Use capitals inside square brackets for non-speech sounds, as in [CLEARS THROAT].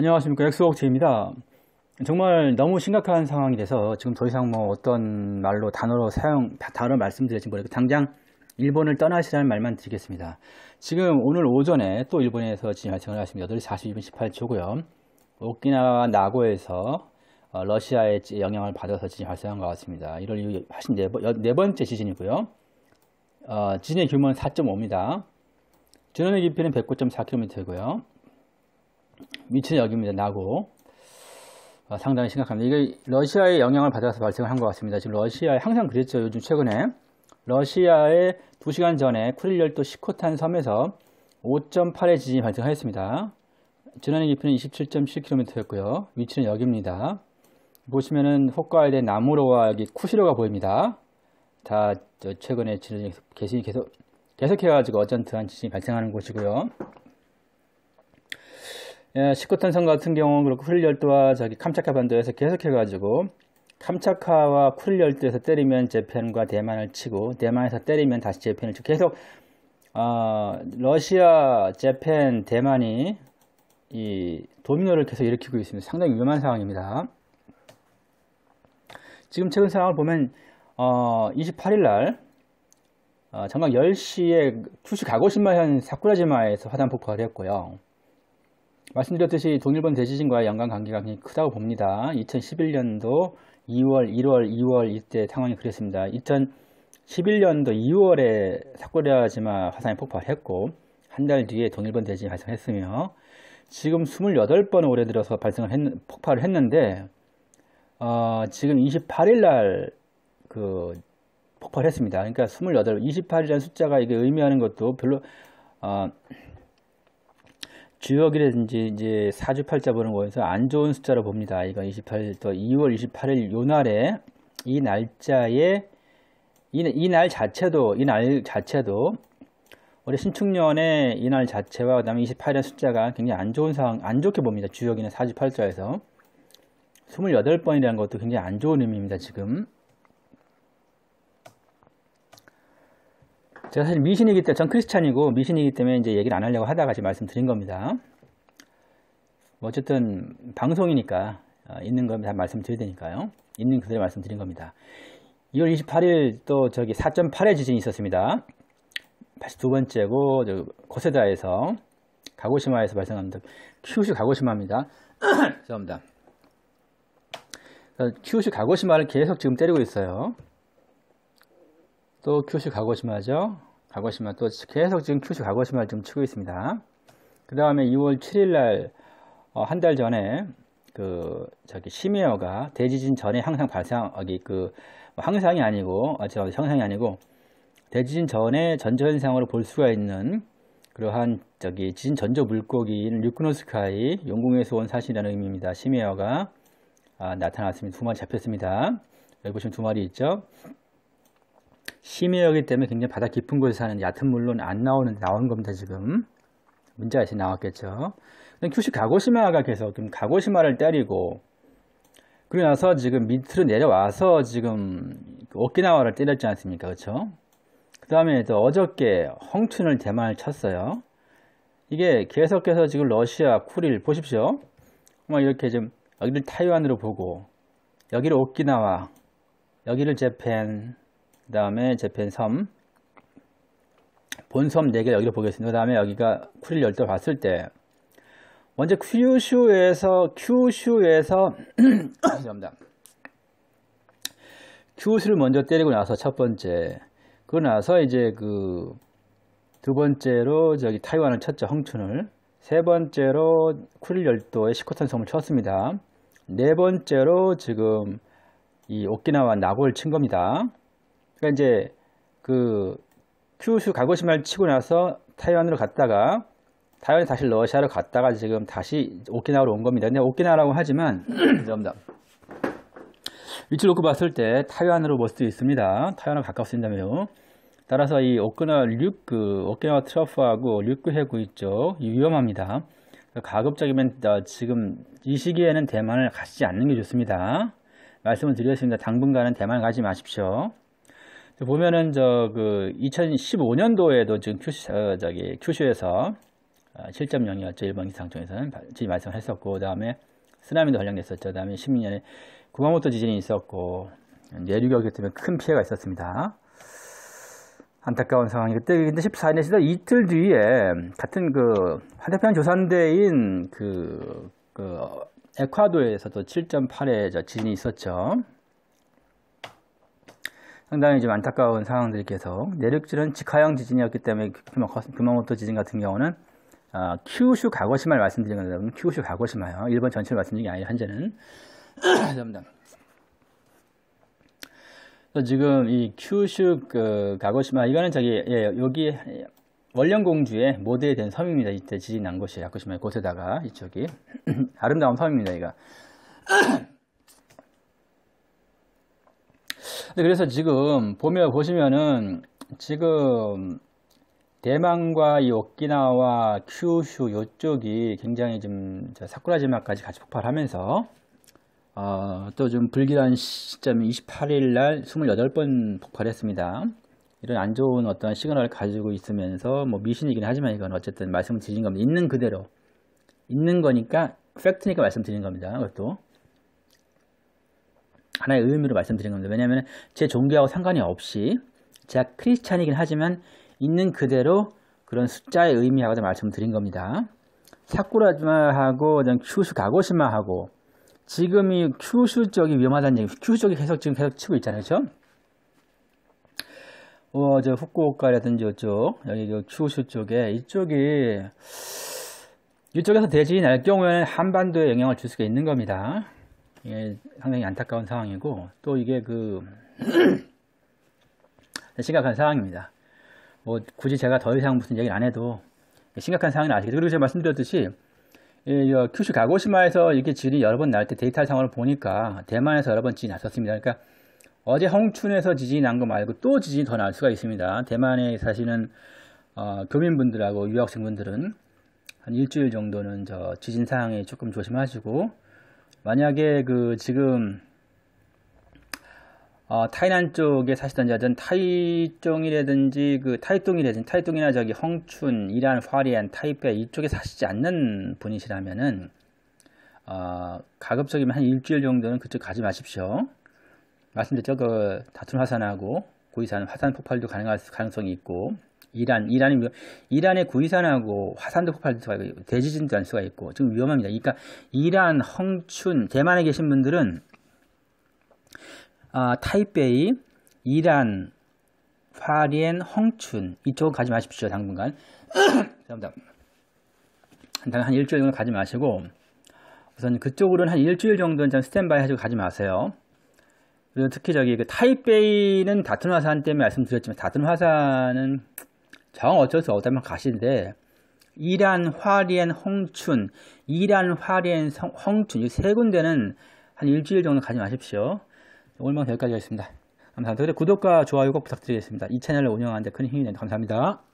안녕하십니까 엑스웍트입니다 정말 너무 심각한 상황이 돼서 지금 더 이상 뭐 어떤 말로 단어로 사용 단어 말씀드릴지 모르겠고 당장 일본을 떠나시라는 말만 드리겠습니다 지금 오늘 오전에 또 일본에서 지금 발생을 하시면 8시 42분 18초고요 오키나와 나고에서 어, 러시아의 영향을 받아서 지진이 발생한 것 같습니다 1월 8 4 훨씬 네 번째 지진이고요 어, 지진의 규모는 4.5입니다 진원의 깊이는 109.4km고요 위치는 여기입니다. 나고 어, 상당히 심각합니다. 이게 러시아의 영향을 받아서 발생한것 같습니다. 지금 러시아에 항상 그랬죠. 요즘 최근에 러시아의 2시간 전에 쿠릴 열도 시코탄 섬에서 5.8의 지진이 발생하였습니다. 지난해 깊이는 27.7km였고요. 위치는 여기입니다. 보시면은 홋카이도의 나무로와 여기 쿠시로가 보입니다. 다 최근에 지진이 계속 계속 해가지고 어쩐트한 지진이 발생하는 곳이고요. 시코탄성 예, 같은 경우는 그렇고 쿠릴 열도와 저기 캄차카 반도에서 계속해가지고 캄차카와 쿠릴 열도에서 때리면 재팬과 대만을 치고 대만에서 때리면 다시 재팬을 치고 계속 어, 러시아, 재팬, 대만이 이 도미노를 계속 일으키고 있습니다. 상당히 위험한 상황입니다. 지금 최근 상황을 보면 어, 28일 날 어, 정각 10시에 투시 가고시마현 사쿠라지마에서 화단 폭발을 했고요. 말씀드렸듯이 돈일본 대지진과 연관 관계가 굉장히 크다고 봅니다. 2011년도 2월, 1월, 2월 이때 상황이 그랬습니다. 2011년도 2월에 사쿠라지마 화산이 폭발했고 한 달 뒤에 동일본 대지진이 발생했으며 지금 28번 올해 들어서 발생을 했, 폭발을 했는데 어, 지금 28일 날 그 폭발했습니다. 그러니까 28, 28이라는 숫자가 이게 의미하는 것도 별로 어, 주역이라든지 이제 사주팔자 보는 거에서 안 좋은 숫자로 봅니다. 이거 28일 또 2월 28일 요 날에 이 날짜에 이날 이 자체도 이 날 자체도 올해 신축년에 이 날 자체와 그다음에 28일 의 숫자가 굉장히 안 좋은 상황 안 좋게 봅니다. 주역이나 사주팔자에서 28번이라는 것도 굉장히 안 좋은 의미입니다. 지금 제가 사실 미신이기 때문에 전 크리스찬이고 미신이기 때문에 이제 얘기를 안 하려고 하다가 지금 말씀드린 겁니다. 뭐 어쨌든 방송이니까 어, 있는 거다 말씀드려야 되니까요. 있는 그대로 말씀드린 겁니다. 2월 28일 또 저기 4.8의 지진이 있었습니다. 82번째고 저 코세다에서 가고시마에서 발생합니다. 큐슈 가고시마입니다. [COUGHS] 죄송합니다. 큐슈 어, 가고시마를 계속 지금 때리고 있어요. 또 큐시 가고시마죠. 가고시마 또 계속 지금 큐시 가고시마를 좀 치고 있습니다. 그 다음에 2월 7일날 어, 한 달 전에 그 저기 심해어가 대지진 전에 항상 발생 여기 그 뭐 항상이 아니고 어, 저 형상이 아니고 대지진 전에 전조 현상으로 볼 수가 있는 그러한 저기 지진 전조 물고기인 류크노스카이 용궁에서 온 사실이라는 의미입니다. 심해어가 아, 나타났습니다. 두 마리 잡혔습니다. 여기 보시면 두 마리 있죠. 심해역이 때문에 굉장히 바다 깊은 곳에 사는 얕은 물론 안 나오는 데 나온 겁니다 지금 문제가 시 나왔겠죠. 근데 큐시 가고시마가 계속 좀 가고시마를 때리고 그리고 나서 지금 밑으로 내려와서 지금 오키나와를 때렸지 않습니까? 그쵸그 다음에 또 어저께 헝춘을 대만을 쳤어요. 이게 계속해서 지금 러시아, 쿠릴 보십시오. 막 뭐 이렇게 지금 여기를 타이완으로 보고 여기를 오키나와, 여기를 재팬, 그 다음에 재팬 섬 본섬 4개 여기를 보겠습니다. 그 다음에 여기가 쿠릴 열도 봤을 때 먼저 큐슈에서 큐슈에서 [CLEARS THROAT] 죄송합니다. 큐슈를 먼저 때리고 나서 첫 번째 그 나서 이제 그 두 번째로 저기 타이완을 쳤죠. 흥춘을 세 번째로 쿠릴 열도의 시코탄 섬을 쳤습니다. 네 번째로 지금 이 오키나와 나골 친 겁니다. 그러니까 이제 그 큐슈 가고시마를 치고 나서 타이완으로 갔다가 타이완에 다시 러시아로 갔다가 지금 다시 오키나와로 온 겁니다. 근데 오키나와라고 하지만 [CLEARS THROAT] 죄송합니다. 위치를 놓고 봤을 때 타이완으로 볼 수도 있습니다. 타이완으로 가깝습니다며요. 따라서 이 오키나와 류크, 그 오키나와 트러프하고 류크 해구 있죠. 위험합니다. 그러니까 가급적이면 지금 이 시기에는 대만을 가시지 않는 게 좋습니다. 말씀을 드렸습니다. 당분간은 대만 가지 마십시오. 보면은 저 그 2015년도에도 지금 큐시 어, 저기 큐슈에서 7.0이었죠 아, 일본 기상청에서는 지금 말씀했었고 그다음에 쓰나미도 관련됐었죠 그다음에 16년에 구마모토 지진이 있었고 내륙이었기 때문에 큰 피해가 있었습니다. 안타까운 상황이 그때 근데 14년에 서 이틀 뒤에 같은 그 환대평 조산대인 그, 그 에콰도에서도 7.8의 지진이 있었죠. 상당히 좀 안타까운 상황들이 계속 내륙질은 직하형 지진이었기 때문에 그 규마모토 지진 같은 경우는 어, 아, 큐슈 가고시마를 말씀드린 건데 여러분 큐슈 가고시마요 어, 일본 전체를 말씀드린 게 아니라 현재는 [CLEARS THROAT] 죄송합니다 지금 이 큐슈 그 가고시마 이거는 저기 예, 여기 예, 원령공주의 모델이 된 섬입니다 이때 지진 난 곳이 야쿠시마 곳에다가 이쪽이 [CLEARS THROAT] 아름다운 섬입니다 이거 [CLEARS THROAT] 네, 그래서 지금 보면 보시면은 지금 대만과 이 오키나와 큐슈 요쪽이 굉장히 좀 사쿠라 지마까지 같이 폭발하면서 어, 또 좀 불길한 시점이 28일 날 28번 폭발했습니다. 이런 안 좋은 어떤 시그널을 가지고 있으면서 뭐 미신이긴 하지만 이건 어쨌든 말씀드린 겁니다. 있는 그대로 있는 거니까 팩트니까 말씀드린 겁니다. 그것도 하나의 의미로 말씀드린 겁니다. 왜냐하면 제 종교하고 상관이 없이 제가 크리스찬이긴 하지만 있는 그대로 그런 숫자의 의미하고도 말씀드린 겁니다. 사쿠라마하고 지 큐슈 가고시마하고 지금이 큐슈 쪽이 위험하다는 얘기, 큐슈 쪽이 계속 지금 계속 치고 있잖아요, 그렇죠? 어, 저 후쿠오카라든지 이쪽, 여기 저 큐슈 쪽에 이쪽이 이쪽에서 대지 날 경우에는 한반도에 영향을 줄 수가 있는 겁니다. 예, 상당히 안타까운 상황이고 또 이게 그 [CLEARS THROAT] 심각한 상황입니다. 뭐 굳이 제가 더 이상 무슨 얘기를 안 해도 심각한 상황은 아시겠죠. 그리고 제가 말씀드렸듯이 예, 큐슈 가고시마에서 이렇게 지진이 여러 번 날 때 데이터 상황을 보니까 대만에서 여러 번 지진이 났었습니다. 그러니까 어제 홍춘에서 지진이 난 거 말고 또 지진이 더 날 수가 있습니다. 대만에 사시는 어, 교민분들하고 유학생분들은 한 일주일 정도는 저 지진 상황에 조금 조심하시고 만약에 그 지금 어, 타이난 쪽에 사시던 자들은 타이종이라든지 그 타이동이라든지 타이동이나 저기 헝춘, 이란, 화리안, 타이페 이쪽에 사시지 않는 분이시라면은 어, 아, 가급적이면 한 일주일 정도는 그쪽 가지 마십시오. 말씀드렸죠. 그 다툼 화산하고 고의산 화산 폭발도 가능할 가능성이 있고 이란, 이란이 이란의 구이산하고 화산도 폭발될 수가 있고 대지진도 날 수가 있고 지금 위험합니다. 그러니까 이란, 헝춘, 대만에 계신 분들은 아, 타이베이, 이란, 파리엔, 헝춘 이쪽은 가지 마십시오 당분간. [COUGHS] 죄송합니다. 한, 일주일 정도 가지 마시고 우선 그쪽으로는 한 일주일 정도는 스탠바이 하시고 가지 마세요. 그리고 특히 저기 그 타이베이는 다툰 화산 때문에 말씀드렸지만 다툰 화산은 정 어쩔 수 없다면 가신데 이란, 화리엔, 홍춘, 이란, 화리엔, 홍춘 이 세 군데는 한 일주일 정도 가지 마십시오. 오늘만 여기까지 하겠습니다. 감사합니다. 구독과 좋아요 꼭 부탁드리겠습니다. 이 채널을 운영하는데 큰 힘이 됩니다. 감사합니다.